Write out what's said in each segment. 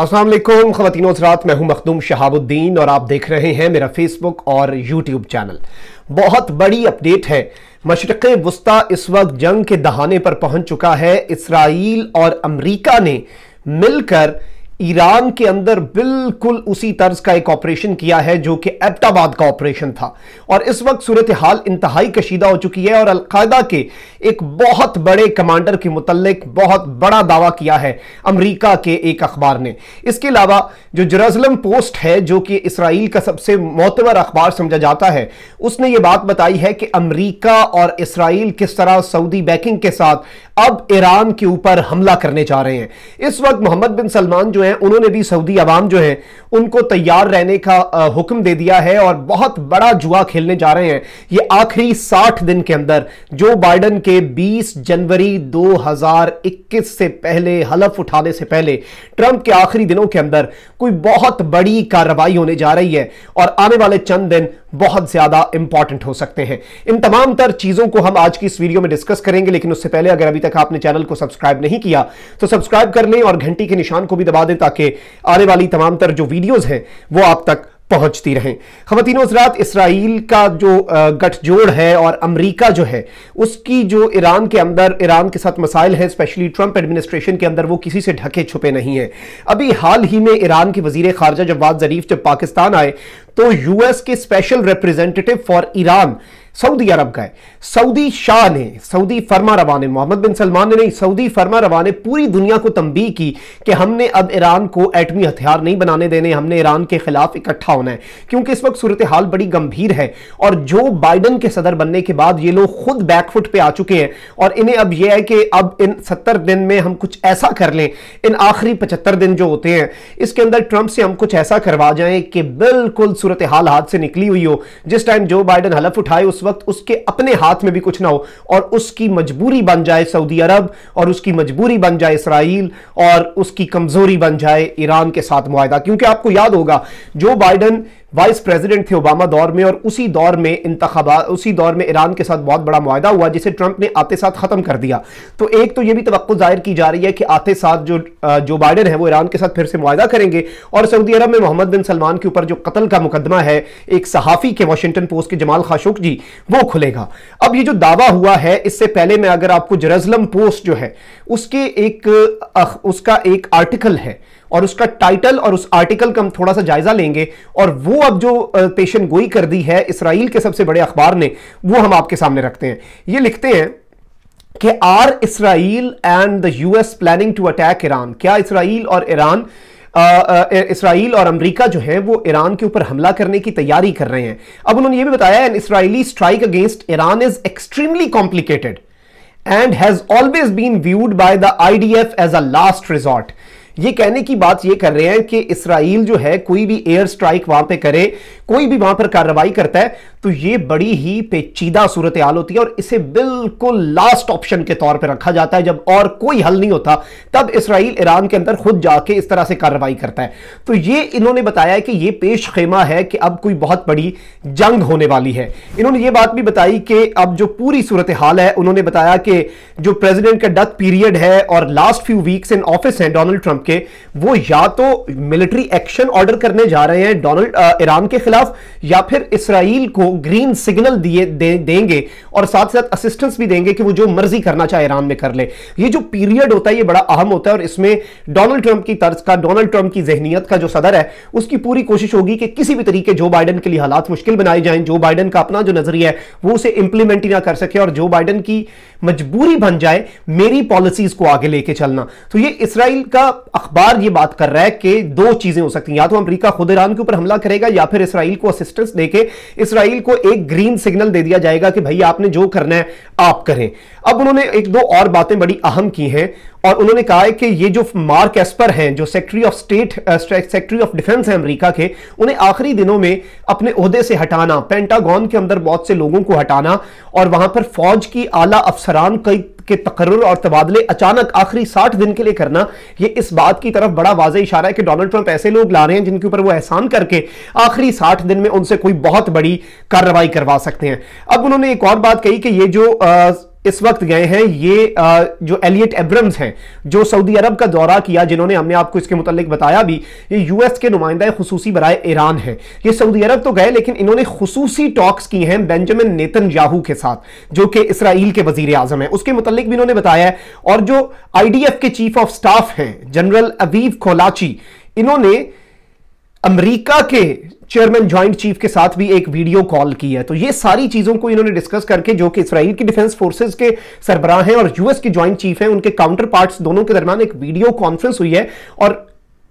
असलम खातिन हजरात मैं हूं मखदूम शहाबुद्दीन और आप देख रहे हैं मेरा फेसबुक और यूट्यूब चैनल बहुत बड़ी अपडेट है मशरक़ वस्ता इस वक्त जंग के दहाने पर पहुंच चुका है इसराइल और अमरीका ने मिलकर ईरान के अंदर बिल्कुल उसी तर्ज का एक ऑपरेशन किया है जो कि एबटाबाद का ऑपरेशन था और इस वक्त सूरत हाल इंतहाई कशीदा हो चुकी है और अलकायदा के एक बहुत बड़े कमांडर के मुतलक बहुत बड़ा दावा किया है अमरीका के एक अखबार ने इसके अलावा जो जरूसलम पोस्ट है जो कि इसराइल का सबसे मोतबर अखबार समझा जाता है उसने ये बात बताई है कि अमरीका और इसराइल किस तरह सऊदी बैकिंग के साथ अब ईरान के ऊपर हमला करने जा रहे हैं इस वक्त मोहम्मद बिन सलमान जो हैं उन्होंने भी सऊदी आवाम जो हैं उनको तैयार रहने का हुक्म दे दिया है और बहुत बड़ा जुआ खेलने जा रहे हैं ये आखिरी साठ दिन के अंदर जो बाइडन के बीस जनवरी दो हजार इक्कीस से पहले हलफ उठाने से पहले ट्रंप के आखिरी दिनों के अंदर कोई बहुत बड़ी कार्रवाई होने जा रही है और आने वाले चंद दिन बहुत ज्यादा इंपॉर्टेंट हो सकते हैं इन तमाम तर चीजों को हम आज की इस वीडियो में डिस्कस करेंगे लेकिन उससे पहले अगर अभी तक आपने चैनल को सब्सक्राइब नहीं किया तो सब्सक्राइब कर लें और घंटी के निशान को भी दबा दें ताकि आने वाली तमाम तर जो वीडियोज हैं वो आप तक पहुंचती रहें खवतिनों हजरात इसराइल का जो गठजोड़ है और अमरीका जो है उसकी जो ईरान के अंदर ईरान के साथ मसाइल हैं स्पेशली ट्रंप एडमिनिस्ट्रेशन के अंदर वो किसी से ढके छुपे नहीं हैं अभी हाल ही में ईरान के वजीर खारजा जवाद जरीफ जब पाकिस्तान आए तो यूएस के special representative for Iran Saudi Arab का है सऊदी शाह ने सऊदी फर्मा रवा ने मोहम्मद बिन सलमान ने नहीं सऊदी फर्मा रवा ने पूरी दुनिया को तंबी की कि हमने अब ईरान को एटमी हथियार नहीं बनाने देने हमने ईरान के खिलाफ इकट्ठा होना है क्योंकि इस वक्त सूरत हाल बड़ी गंभीर है और जो बाइडन के सदर बनने के बाद ये लोग खुद बैकफुट पर आ चुके हैं और इन्हें अब यह है कि अब इन सत्तर दिन में हम कुछ ऐसा कर लें इन आखिरी पचहत्तर दिन जो होते हैं इसके अंदर ट्रंप से हम कुछ ऐसा करवा जाएं कि बिल्कुल सूरत हाल हाथ से निकली हुई हो जिस टाइम जो बाइडन हलफ उठाए उस वक्त उसके अपने हाथ में भी कुछ ना हो और उसकी मजबूरी बन जाए सऊदी अरब और उसकी मजबूरी बन जाए इसराइल और उसकी कमजोरी बन जाए ईरान के साथ मुआदा क्योंकि आपको याद होगा जो बाइडन वाइस प्रेसिडेंट थे ओबामा दौर में और उसी दौर में इंतबात उसी दौर में ईरान के साथ बहुत बड़ा माहा हुआ जिसे ट्रंप ने आते साथ ख़त्म कर दिया तो एक तो ये भी तो जाहिर की जा रही है कि आते साथ जो जो बाइडन है वो ईरान के साथ फिर से माहा करेंगे और सऊदी अरब में मोहम्मद बिन सलमान के ऊपर जो कत्ल का मुकदमा है एक सहाफ़ी के वॉशिंगटन पोस्ट के जमाल खाशोक जी वो खुलेगा अब ये जो दावा हुआ है इससे पहले मैं अगर आपको जरूसलम पोस्ट जो है उसके एक उसका एक आर्टिकल है और उसका टाइटल और उस आर्टिकल का हम थोड़ा सा जायजा लेंगे और वो अब जो पेशन गोई कर दी है इसराइल के सबसे बड़े अखबार ने वो हम आपके सामने रखते हैं ये लिखते हैं कि are Israel and the US planning to attack Iran क्या इसराइल और ईरान इसराइल और अमेरिका जो है वो ईरान के ऊपर हमला करने की तैयारी कर रहे हैं अब उन्होंने ये भी बताया an Israeli strike against Iran is extremely complicated and has always been viewed by the IDF as a last resort ये कहने की बात ये कर रहे हैं कि इसराइल जो है कोई भी एयर स्ट्राइक वहां पे करे कोई भी वहां पर कार्रवाई करता है तो ये बड़ी ही पेचीदा सूरत हाल होती है और इसे बिल्कुल लास्ट ऑप्शन के तौर पर रखा जाता है जब और कोई हल नहीं होता तब इसराइल ईरान के अंदर खुद जाके इस तरह से कार्रवाई करता है तो ये इन्होंने बताया कि ये पेश खेमा है कि अब कोई बहुत बड़ी जंग होने वाली है इन्होंने ये बात भी बताई कि अब जो पूरी सूरत हाल है उन्होंने बताया कि जो प्रेसिडेंट का डेथ पीरियड है और last few weeks in office हैं डोनाल्ड ट्रंप के वो या तो मिलिट्री एक्शन ऑर्डर करने जा रहे हैं डोनाल्ड ईरान के खिलाफ या फिर इसराइल को ग्रीन सिग्नल दिए दे, देंगे और साथ साथ असिस्टेंस भी देंगे कि वो जो मर्जी करना चाहे ईरान में कर ले ये जो पीरियड होता है ये बड़ा अहम होता है और इसमें डोनाल्ड ट्रंप की तर्ज का डोनाल्ड ट्रंप की जहनीत का जो सदर है उसकी पूरी कोशिश होगी कि किसी भी तरीके जो बाइडन के लिए हालात मुश्किल बनाए जाएं जो बाइडन का अपना जो नजरिया है वो उसे इंप्लीमेंट ही ना कर सके और जो बाइडन की मजबूरी बन जाए मेरी पॉलिसीज को आगे लेके चलना तो ये इसराइल का अखबार ये बात कर रहा है कि दो चीजें हो सकती हैं या तो अमरीका खुद ईरान के ऊपर हमला करेगा या फिर इसराइल को असिस्टेंस देके इसराइल को एक ग्रीन सिग्नल दे दिया जाएगा कि भाई आपने जो करना है आप करें अब उन्होंने एक दो और बातें बड़ी अहम की हैं और उन्होंने कहा है कि ये जो मार्क एस्पर हैं जो secretary of state secretary of defence हैं अमेरिका के उन्हें आखिरी दिनों में अपने अहदे से हटाना पेंटागॉन के अंदर बहुत से लोगों को हटाना और वहां पर फौज की आला अफसरान कई के तकर और तबादले अचानक आखिरी साठ दिन के लिए करना ये इस बात की तरफ बड़ा वाज इशारा है कि डोनाल्ड ट्रंप ऐसे लोग ला रहे हैं जिनके ऊपर वो एहसान करके आखिरी साठ दिन में उनसे कोई बहुत बड़ी कार्रवाई करवा सकते हैं अब उन्होंने एक और बात कही कि ये जो आ, इस वक्त गए हैं ये जो एलियट एब्रम्स हैं जो सऊदी अरब का दौरा किया जिन्होंने हमने आपको इसके मुतलिक बताया भी ये यूएस के नुमाइंदा खसूसी बरए ईरान हैं ये सऊदी अरब तो गए लेकिन इन्होंने खसूसी टॉक्स की हैं बेंजामिन नेतन याहू के साथ जो कि इसराइल के वजीर आजम हैं उसके मुतलिक भी इन्होंने बताया है और जो आई के चीफ ऑफ स्टाफ हैं जनरल अवीव खोलाची इन्होंने अमरीका के चेयरमैन ज्वाइंट चीफ के साथ भी एक वीडियो कॉल की है तो ये सारी चीज़ों को इन्होंने डिस्कस करके जो कि इसराइल की डिफेंस फोर्सेज के सरबराह हैं और यूएस के ज्वाइंट चीफ हैं उनके काउंटर पार्ट दोनों के दरमियान एक वीडियो कॉन्फ्रेंस हुई है और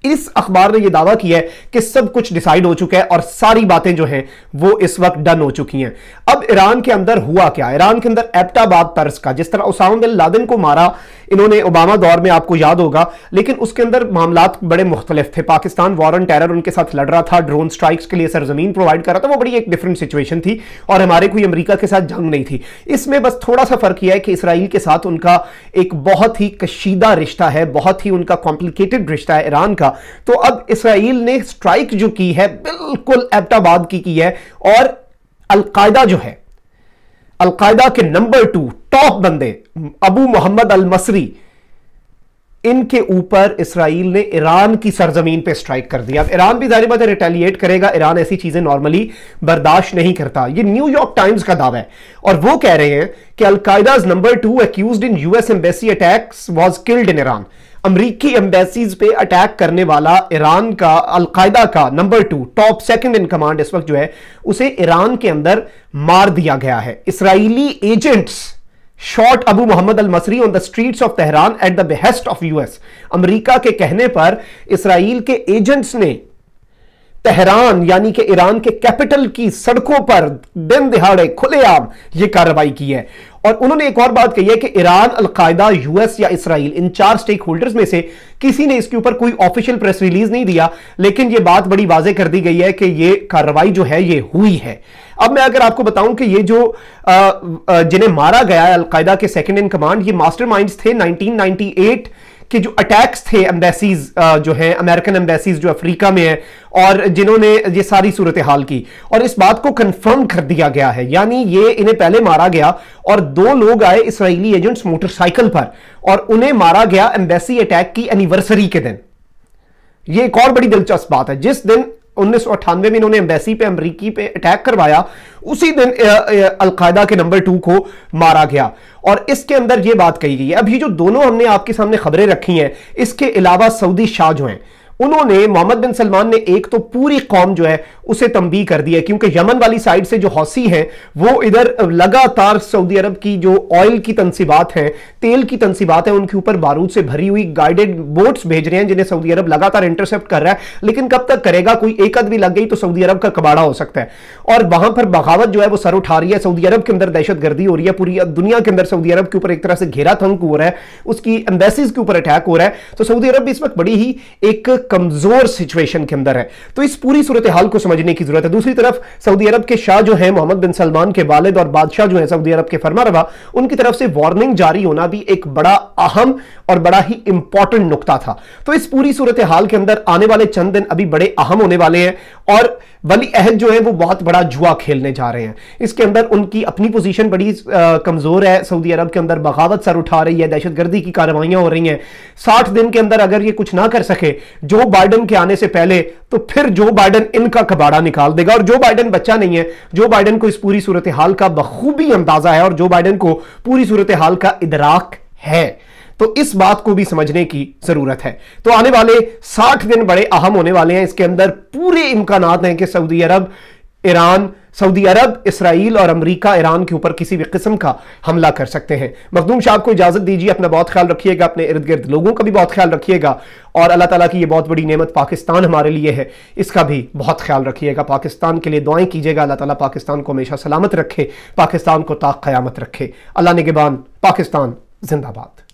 इस अखबार ने यह दावा किया है कि सब कुछ डिसाइड हो चुका है और सारी बातें जो हैं वो इस वक्त डन हो चुकी हैं अब ईरान के अंदर हुआ क्या ईरान के अंदर एप्टाबाद तर्स का जिस तरह उसाम बिन लादेन को मारा इन्होंने ओबामा दौर में आपको याद होगा लेकिन उसके अंदर मामला बड़े मुख्तलिफ थे पाकिस्तान वॉर ऑन टेरर उनके साथ लड़ रहा था ड्रोन स्ट्राइक्स के लिए सरजमीन प्रोवाइड कर रहा था वो बड़ी एक डिफरेंट सिचुएशन थी और हमारे कोई अमरीका के साथ जंग नहीं थी इसमें बस थोड़ा सा फर्क यह है कि इसराइल के साथ उनका एक बहुत ही कशीदा रिश्ता है बहुत ही उनका कॉम्प्लिकेटेड रिश्ता है ईरान का तो अब इसराइल ने स्ट्राइक जो की है बिल्कुल एबटाबाद की की है और अलकायदा जो है अलकायदा के नंबर टू टॉप बंदे अबू मोहम्मद अल मसरी इनके ऊपर इसराइल ने ईरान की सरजमीन पे स्ट्राइक कर दिया अब ईरान भी जारी बात है रिटेलिएट करेगा ईरान ऐसी चीजें नॉर्मली बर्दाश्त नहीं करता ये न्यूयॉर्क टाइम्स का दावा है और वो कह रहे हैं कि al Qaeda's number two accused in US embassy attacks was killed in Iran अमरीकी एम्बेसीज पे अटैक करने वाला ईरान का अलकायदा का number two top second in command इस वक्त जो है उसे ईरान के अंदर मार दिया गया है Israeli agents shot Abu Mohammad al Masri on the streets of Tehran at the behest of US America के कहने पर इसराइल के एजेंट्स ने तेहरान यानी कि ईरान के कैपिटल की सड़कों पर दिन दिहाड़े खुलेआम यह कार्रवाई की है और उन्होंने एक और बात कही है कि ईरान अलकायदा यूएस या इसराइल इन चार स्टेक होल्डर्स में से किसी ने इसके ऊपर कोई ऑफिशियल प्रेस रिलीज नहीं दिया लेकिन यह बात बड़ी वाजे कर दी गई है कि यह कार्रवाई जो है यह हुई है अब मैं अगर आपको बताऊं कि ये जो जिन्हें मारा गया अलकायदा के सेकंड इन कमांड ये मास्टरमाइंड्स थे 1998 के जो अटैक्स थे एम्बेसीज जो हैं अमेरिकन एम्बेसीज जो अफ्रीका में है और जिन्होंने ये सारी सूरत हाल की और इस बात को कंफर्म कर दिया गया है यानी ये इन्हें पहले मारा गया और दो लोग आए इसराइली एजेंट्स मोटरसाइकिल पर और उन्हें मारा गया एम्बेसी अटैक की एनिवर्सरी के दिन ये एक और बड़ी दिलचस्प बात है जिस दिन उन्नीस में इन्होंने एम्बेसी पे अमरीकी पे अटैक करवाया उसी दिन अलकायदा के नंबर टू को मारा गया और इसके अंदर यह बात कही गई है अभी जो दोनों हमने आपके सामने खबरें रखी हैं इसके अलावा सऊदी शाह जो हैं उन्होंने मोहम्मद बिन सलमान ने एक तो पूरी कौम जो है उसे तंबी कर दी है क्योंकि यमन वाली साइड से जो हौसी हैं वो इधर लगातार सऊदी अरब की जो ऑयल की तनसीबात हैं तेल की तनसीबात है उनके ऊपर बारूद से भरी हुई गाइडेड बोट्स भेज रहे हैं जिन्हें सऊदी अरब लगातार इंटरसेप्ट कर रहा है लेकिन कब तक करेगा कोई एक आध भी लग गई तो सऊदी अरब का कबाड़ा हो सकता है और वहां पर बगावत जो है वो सर उठा रही है सऊदी अरब के अंदर दहशतगर्दी हो रही है पूरी दुनिया के अंदर सऊदी अरब के ऊपर एक तरह से घेरा थंक हो रहा है उसकी एम्बेसीज के ऊपर अटैक हो रहा है तो सऊदी अरब इस वक्त बड़ी ही एक कमजोर सिचुएशन के अंदर है तो इस पूरी सूरत हाल को समझने की जरूरत है दूसरी तरफ सऊदी अरब के शाह जो है मोहम्मद बिन सलमान के वालिद और बादशाह जो है सऊदी अरब के फरमा रवा उनकी तरफ से वार्निंग जारी होना भी एक बड़ा अहम और बड़ा ही इंपॉर्टेंट नुकता था तो इस पूरी सूरत हाल के अंदर आने वाले चंद दिन अभी बड़े अहम होने वाले हैं और वली अहद जो है वो बहुत बड़ा जुआ खेलने जा रहे हैं इसके अंदर उनकी अपनी पोजीशन बड़ी कमज़ोर है सऊदी अरब के अंदर बगावत सर उठा रही है दहशतगर्दी की कार्रवाइयाँ हो रही हैं साठ दिन के अंदर अगर ये कुछ ना कर सके जो बाइडन के आने से पहले तो फिर जो बाइडन इनका कबाड़ा निकाल देगा और जो बाइडन बच्चा नहीं है जो बाइडन को इस पूरी सूरत हाल का बखूबी अंदाज़ा है और जो बाइडन को पूरी सूरत हाल का इदराक है तो इस बात को भी समझने की जरूरत है तो आने वाले 60 दिन बड़े अहम होने वाले हैं इसके अंदर पूरे इम्कान हैं कि Saudi Arab Iran Saudi Arab Israel और अमेरिका ईरान के ऊपर किसी भी किस्म का हमला कर सकते हैं मखदूम शाह को इजाजत दीजिए अपना बहुत ख्याल रखिएगा अपने इर्द गिर्द लोगों का भी बहुत ख्याल रखिएगा और अल्लाह ताला की ये बहुत बड़ी नेमत पाकिस्तान हमारे लिए है इसका भी बहुत ख्याल रखिएगा पाकिस्तान के लिए दुआएं कीजिएगा अल्लाह तला पाकिस्तान को हमेशा सलामत रखे पाकिस्तान को ताक क्यामत रखे अल्लाह नेगबान पाकिस्तान जिंदाबाद